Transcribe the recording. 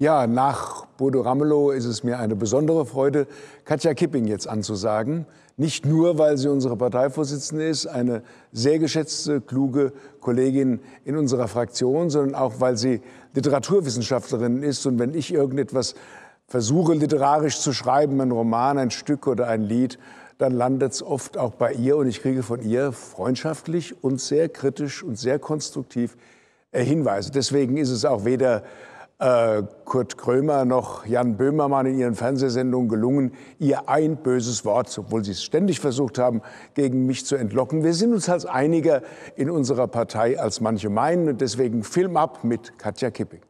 Ja, nach Bodo Ramelow ist es mir eine besondere Freude, Katja Kipping jetzt anzusagen. Nicht nur, weil sie unsere Parteivorsitzende ist, eine sehr geschätzte, kluge Kollegin in unserer Fraktion, sondern auch, weil sie Literaturwissenschaftlerin ist. Und wenn ich irgendetwas versuche, literarisch zu schreiben, ein Roman, ein Stück oder ein Lied, dann landet es oft auch bei ihr. Und ich kriege von ihr freundschaftlich und sehr kritisch und sehr konstruktiv äh, Hinweise. Deswegen ist es auch weder äh, Kurt Krömer noch Jan Böhmermann in ihren Fernsehsendungen gelungen, ihr ein böses Wort, obwohl sie es ständig versucht haben, gegen mich zu entlocken. Wir sind uns als einiger in unserer Partei, als manche meinen. Und deswegen Film ab mit Katja Kipping.